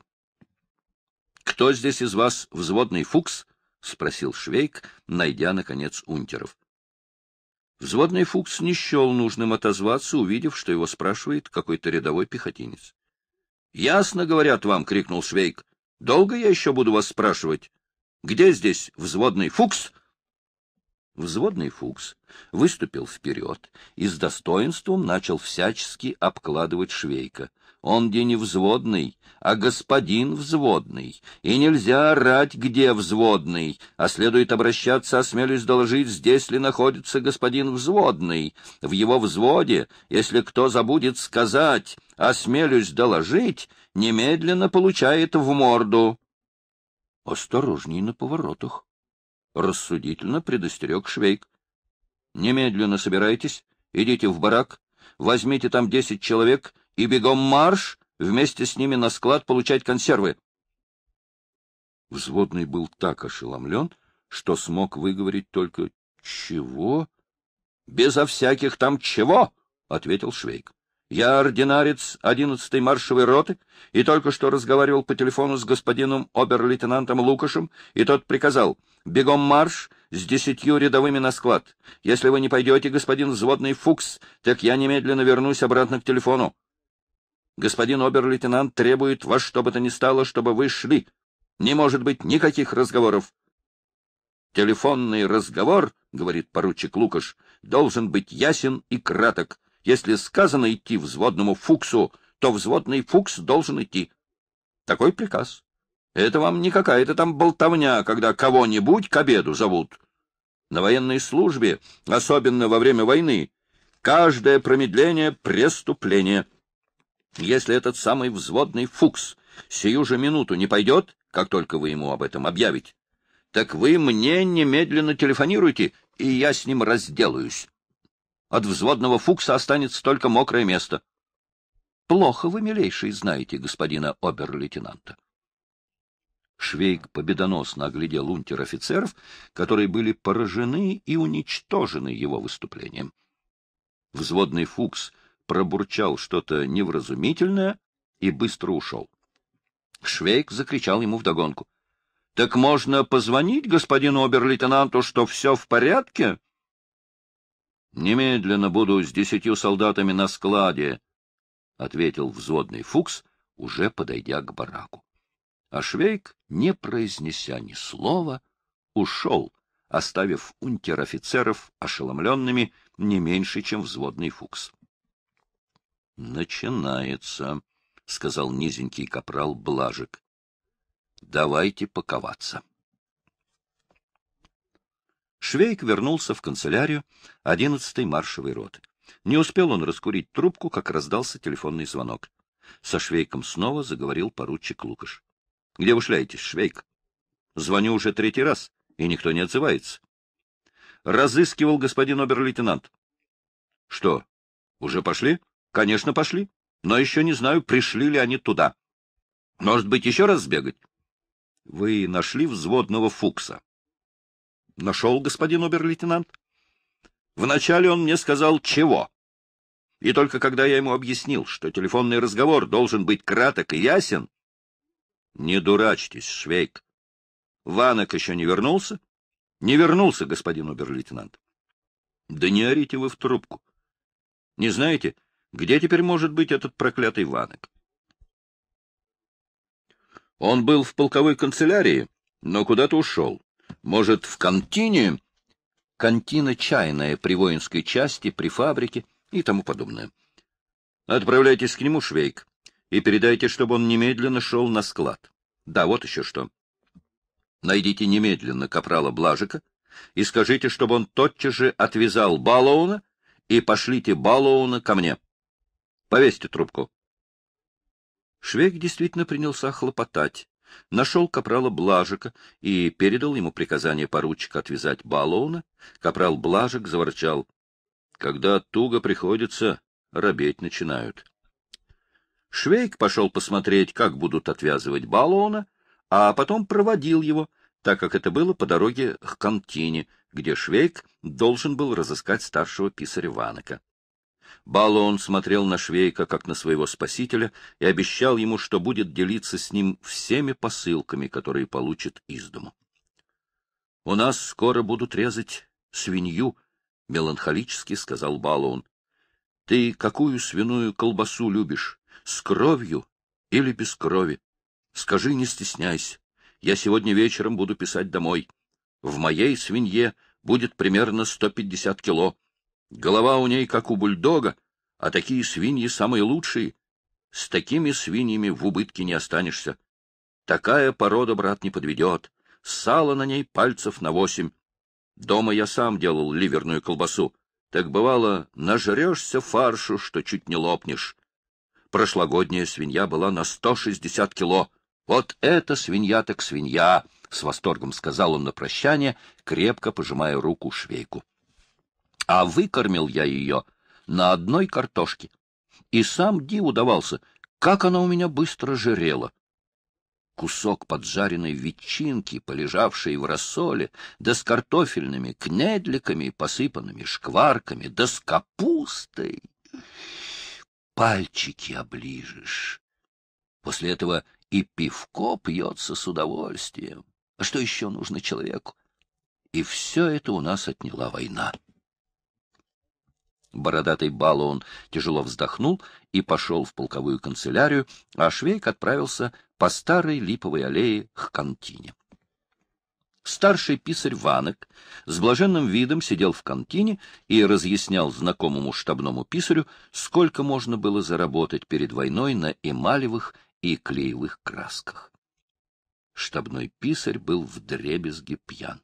«Кто здесь из вас взводный Фукс?» — спросил Швейк, найдя, наконец, унтеров. Взводный Фукс не счел нужным отозваться, увидев, что его спрашивает какой-то рядовой пехотинец. — Ясно, говорят вам, — крикнул Швейк. — Долго я еще буду вас спрашивать? Где здесь взводный Фукс? — Взводный Фукс выступил вперед и с достоинством начал всячески обкладывать Швейка. Он где не взводный, а господин взводный, и нельзя орать, где взводный, а следует обращаться, осмелюсь доложить, здесь ли находится господин взводный. В его взводе, если кто забудет сказать, осмелюсь доложить, немедленно получает в морду. Осторожней на поворотах рассудительно предостерег Швейк. «Немедленно собирайтесь, идите в барак, возьмите там десять человек и бегом марш вместе с ними на склад получать консервы». Взводный был так ошеломлен, что смог выговорить только «Чего?» «Безо всяких там чего!» — ответил Швейк. Я ординарец 11-й маршевой роты и только что разговаривал по телефону с господином обер-лейтенантом Лукашем, и тот приказал «Бегом марш с десятью рядовыми на склад. Если вы не пойдете, господин взводный Фукс, так я немедленно вернусь обратно к телефону. Господин обер-лейтенант требует вас, что бы то ни стало, чтобы вы шли. Не может быть никаких разговоров. Телефонный разговор, — говорит поручик Лукаш, — должен быть ясен и краток. Если сказано идти взводному Фуксу, то взводный Фукс должен идти. Такой приказ. Это вам не какая-то там болтовня, когда кого-нибудь к обеду зовут. На военной службе, особенно во время войны, каждое промедление — преступление. Если этот самый взводный Фукс сию же минуту не пойдет, как только вы ему об этом объявите, так вы мне немедленно телефонируйте, и я с ним разделаюсь. От взводного Фукса останется только мокрое место. — Плохо вы, милейший, знаете господина обер-лейтенанта. Швейк победоносно оглядел унтер-офицеров, которые были поражены и уничтожены его выступлением. Взводный Фукс пробурчал что-то невразумительное и быстро ушел. Швейк закричал ему вдогонку. — Так можно позвонить господину обер-лейтенанту, что все в порядке? Немедленно буду с десятью солдатами на складе, — ответил взводный Фукс, уже подойдя к бараку. А Швейк, не произнеся ни слова, ушел, оставив унтер-офицеров ошеломленными не меньше, чем взводный Фукс. — Начинается, — сказал низенький капрал Блажик. — Давайте паковаться. Швейк вернулся в канцелярию 11-й маршевой роты. Не успел он раскурить трубку, как раздался телефонный звонок. Со Швейком снова заговорил поручик Лукаш. — Где вы шляетесь, Швейк? — Звоню уже третий раз, и никто не отзывается. — Разыскивал господин обер-лейтенант. — Что, уже пошли? — Конечно, пошли. Но еще не знаю, пришли ли они туда. — Может быть, еще раз сбегать? — Вы нашли взводного Фукса. — Нашел господин обер-лейтенант. Вначале он мне сказал «чего?». И только когда я ему объяснил, что телефонный разговор должен быть краток и ясен... — Не дурачьтесь, Швейк. Ванок еще не вернулся? — Не вернулся, господин обер-лейтенант. — Да не орите вы в трубку. — Не знаете, где теперь может быть этот проклятый Ванок? Он был в полковой канцелярии, но куда-то ушел. Может, в контине? Контина чайная при воинской части, при фабрике и тому подобное. Отправляйтесь к нему, Швейк, и передайте, чтобы он немедленно шел на склад. Да, вот еще что. Найдите немедленно капрала Блажика и скажите, чтобы он тотчас же отвязал Балоуна и пошлите Балоуна ко мне. Повесьте трубку. Швейк действительно принялся хлопотать нашел капрала Блажика и передал ему приказание поручика отвязать Балоуна. Капрал Блажик заворчал. — Когда туго приходится, робеть начинают. Швейк пошел посмотреть, как будут отвязывать Балоуна, а потом проводил его, так как это было по дороге к Кантине, где Швейк должен был разыскать старшего писаря Ванока. Балон смотрел на Швейка как на своего спасителя и обещал ему, что будет делиться с ним всеми посылками, которые получит из дому. — У нас скоро будут резать свинью, — меланхолически сказал Балон. — Ты какую свиную колбасу любишь, с кровью или без крови? Скажи, не стесняйся. Я сегодня вечером буду писать домой. В моей свинье будет примерно 150 кило. Голова у ней, как у бульдога, а такие свиньи самые лучшие. С такими свиньями в убытке не останешься. Такая порода, брат, не подведет. Сало на ней пальцев на восемь. Дома я сам делал ливерную колбасу. Так бывало, нажрешься фаршу, что чуть не лопнешь. Прошлогодняя свинья была на сто шестьдесят кило. Вот эта свинья так свинья, — с восторгом сказал он на прощание, крепко пожимая руку швейку. А выкормил я ее на одной картошке. И сам Ди удавался, как она у меня быстро жирела. Кусок поджаренной ветчинки, полежавшей в рассоле, да с картофельными кнедликами, посыпанными шкварками, да с капустой. Пальчики оближешь. После этого и пивко пьется с удовольствием. А что еще нужно человеку? И все это у нас отняла война. Бородатый Балуон тяжело вздохнул и пошел в полковую канцелярию, а Швейк отправился по старой липовой аллее к контине. Старший писарь Ванок с блаженным видом сидел в контине и разъяснял знакомому штабному писарю, сколько можно было заработать перед войной на эмалевых и клеевых красках. Штабной писарь был вдребезги пьян.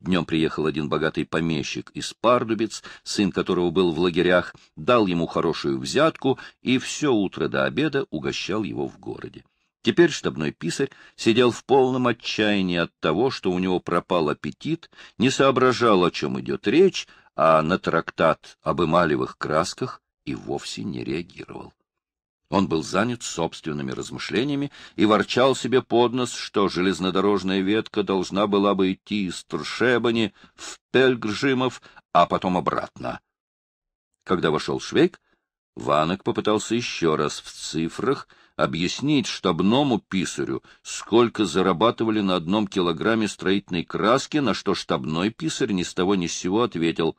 Днем приехал один богатый помещик из Пардубец, сын которого был в лагерях, дал ему хорошую взятку и все утро до обеда угощал его в городе. Теперь штабной писарь сидел в полном отчаянии от того, что у него пропал аппетит, не соображал, о чем идет речь, а на трактат об эмалевых красках и вовсе не реагировал. Он был занят собственными размышлениями и ворчал себе под нос, что железнодорожная ветка должна была бы идти из Тршебани в Пельгржимов, а потом обратно. Когда вошел Швейк, Ванок попытался еще раз в цифрах объяснить штабному писарю, сколько зарабатывали на одном килограмме строительной краски, на что штабной писарь ни с того ни с сего ответил.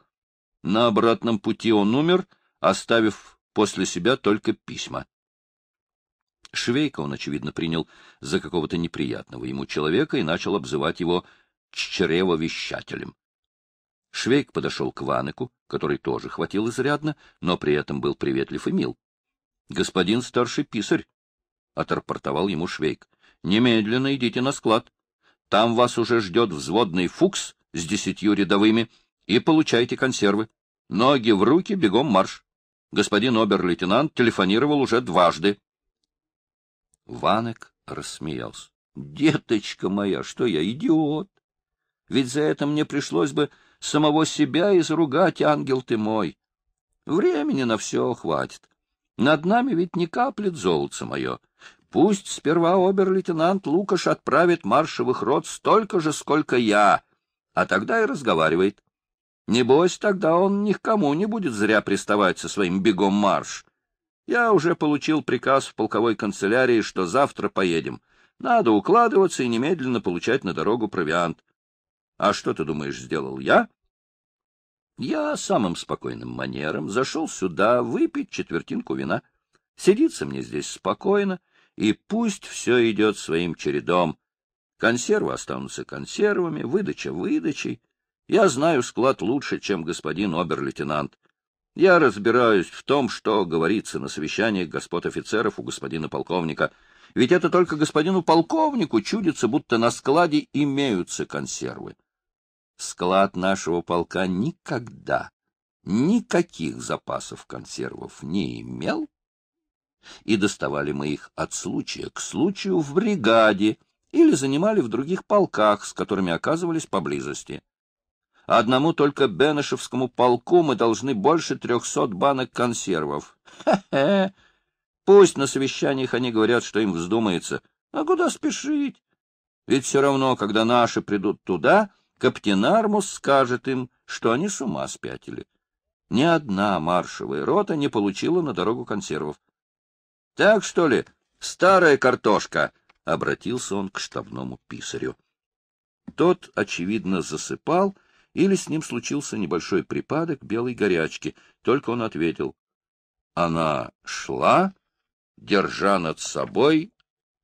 На обратном пути он умер, оставив после себя только письма. Швейка он, очевидно, принял за какого-то неприятного ему человека и начал обзывать его чревовещателем. Швейк подошел к Ванеку, который тоже хватил изрядно, но при этом был приветлив и мил. — Господин старший писарь, — отрапортовал ему Швейк, — немедленно идите на склад. Там вас уже ждет взводный фукс с десятью рядовыми, и получайте консервы. Ноги в руки, бегом марш. Господин обер-лейтенант телефонировал уже дважды. Ванек рассмеялся. — Деточка моя, что я, идиот! Ведь за это мне пришлось бы самого себя изругать, ангел ты мой. Времени на все хватит. Над нами ведь не каплет золото мое. Пусть сперва обер-лейтенант Лукаш отправит маршевых рот столько же, сколько я, а тогда и разговаривает. Небось, тогда он ни к кому не будет зря приставать со своим бегом марш. Я уже получил приказ в полковой канцелярии, что завтра поедем. Надо укладываться и немедленно получать на дорогу провиант. А что ты думаешь, сделал я? Я самым спокойным манером зашел сюда выпить четвертинку вина. Сидится мне здесь спокойно, и пусть все идет своим чередом. Консервы останутся консервами, выдача выдачей. Я знаю склад лучше, чем господин обер-лейтенант. Я разбираюсь в том, что говорится на совещании господ офицеров у господина полковника. Ведь это только господину полковнику чудится, будто на складе имеются консервы. Склад нашего полка никогда никаких запасов консервов не имел, и доставали мы их от случая к случаю в бригаде или занимали в других полках, с которыми оказывались поблизости. Одному только Бенешевскому полку мы должны больше трехсот банок консервов. Хе-хе! Пусть на совещаниях они говорят, что им вздумается. А куда спешить? Ведь все равно, когда наши придут туда, Каптенармус скажет им, что они с ума спятили. Ни одна маршевая рота не получила на дорогу консервов. — Так, что ли, старая картошка? — обратился он к штабному писарю. Тот, очевидно, засыпал или с ним случился небольшой припадок белой горячки, только он ответил. Она шла, держа над собой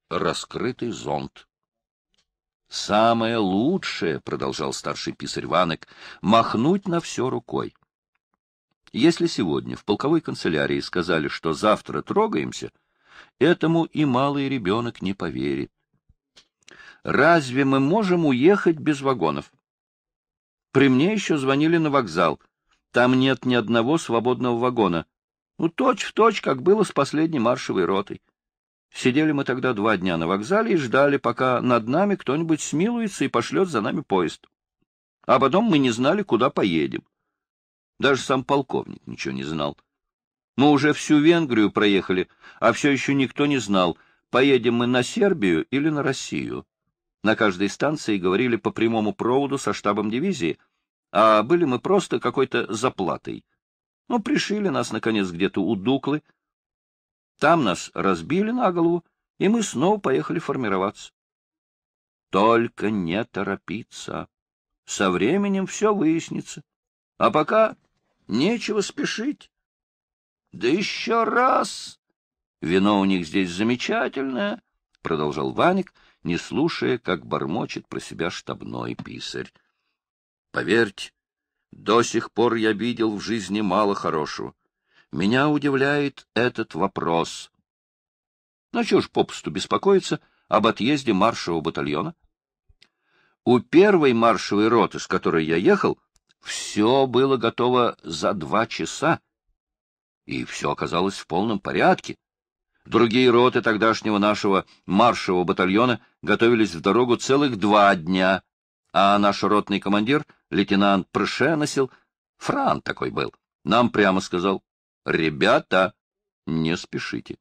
раскрытый зонт. «Самое лучшее, — продолжал старший писарь Ванек, — махнуть на все рукой. Если сегодня в полковой канцелярии сказали, что завтра трогаемся, этому и малый ребенок не поверит. Разве мы можем уехать без вагонов? При мне еще звонили на вокзал. Там нет ни одного свободного вагона. Ну, точь в точь, как было с последней маршевой ротой. Сидели мы тогда два дня на вокзале и ждали, пока над нами кто-нибудь смилуется и пошлет за нами поезд. А потом мы не знали, куда поедем. Даже сам полковник ничего не знал. Мы уже всю Венгрию проехали, а все еще никто не знал, поедем мы на Сербию или на Россию. На каждой станции говорили по прямому проводу со штабом дивизии, а были мы просто какой-то заплатой. Ну, пришили нас, наконец, где-то у Дуклы. Там нас разбили на голову, и мы снова поехали формироваться. Только не торопиться. Со временем все выяснится. А пока нечего спешить. Да еще раз! Вино у них здесь замечательное, — продолжал Ваник, — не слушая, как бормочет про себя штабной писарь. Поверьте, до сих пор я видел в жизни мало хорошего. Меня удивляет этот вопрос. Ну, чего ж попусту беспокоиться об отъезде маршевого батальона? У первой маршевой роты, с которой я ехал, все было готово за два часа, и все оказалось в полном порядке. Другие роты тогдашнего нашего маршевого батальона готовились в дорогу целых два дня, а наш ротный командир, лейтенант Прышеносил, Фран такой был, нам прямо сказал, «Ребята, не спешите».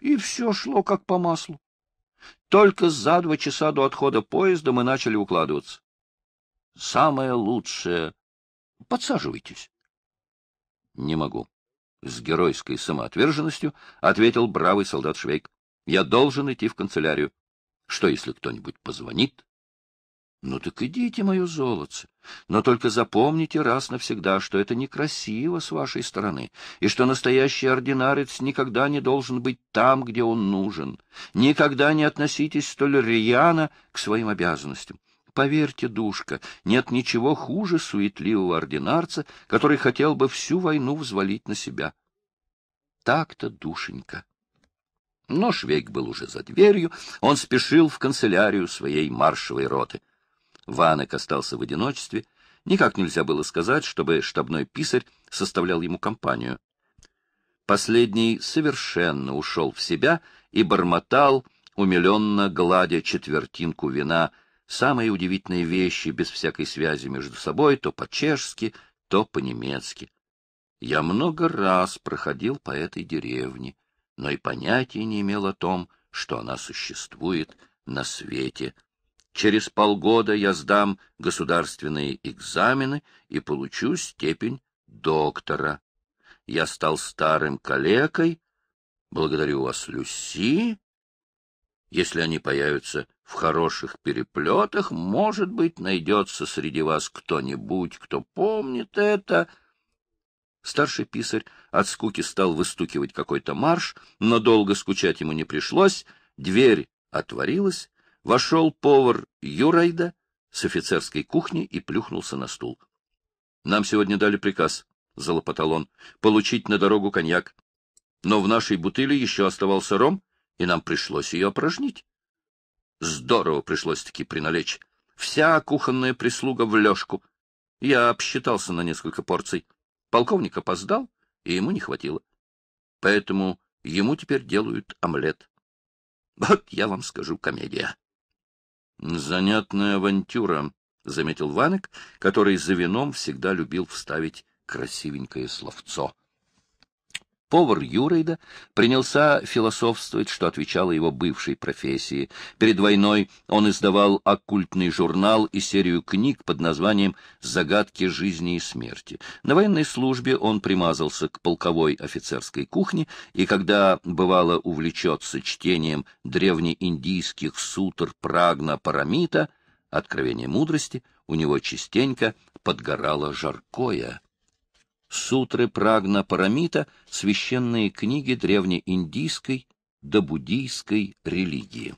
И все шло как по маслу. Только за два часа до отхода поезда мы начали укладываться. Самое лучшее — подсаживайтесь. Не могу. С геройской самоотверженностью ответил бравый солдат Швейк. Я должен идти в канцелярию. Что, если кто-нибудь позвонит? Ну так идите, мое золотце, но только запомните раз навсегда, что это некрасиво с вашей стороны, и что настоящий ординарец никогда не должен быть там, где он нужен. Никогда не относитесь столь рьяно к своим обязанностям. Поверьте, душка, нет ничего хуже суетливого ординарца, который хотел бы всю войну взвалить на себя. Так-то, душенька. Но Швейк был уже за дверью, он спешил в канцелярию своей маршевой роты. Ванек остался в одиночестве. Никак нельзя было сказать, чтобы штабной писарь составлял ему компанию. Последний совершенно ушел в себя и бормотал, умиленно гладя четвертинку вина — самые удивительные вещи без всякой связи между собой, то по-чешски, то по-немецки. Я много раз проходил по этой деревне, но и понятия не имел о том, что она существует на свете. Через полгода я сдам государственные экзамены и получу степень доктора. Я стал старым калекой. Благодарю вас, Люси, если они появятся в хороших переплетах, может быть, найдется среди вас кто-нибудь, кто помнит это. Старший писарь от скуки стал выстукивать какой-то марш, но долго скучать ему не пришлось. Дверь отворилась, вошел повар Юрайда с офицерской кухни и плюхнулся на стул. — Нам сегодня дали приказ, — залопотал он, — получить на дорогу коньяк. Но в нашей бутыле еще оставался ром, и нам пришлось ее опражнить. Здорово пришлось-таки приналечь. Вся кухонная прислуга в лёжку. Я обсчитался на несколько порций. Полковник опоздал, и ему не хватило. Поэтому ему теперь делают омлет. Вот я вам скажу, комедия. Занятная авантюра, — заметил Ванек, который за вином всегда любил вставить красивенькое словцо. Повар Юрейда принялся философствовать, что отвечало его бывшей профессии. Перед войной он издавал оккультный журнал и серию книг под названием «Загадки жизни и смерти». На военной службе он примазался к полковой офицерской кухне, и когда, бывало, увлечется чтением древнеиндийских сутр Прагна Парамита, «Откровение мудрости», у него частенько подгорало жаркое — Сутры Прагна Парамита — священные книги древнеиндийской до буддийской религии.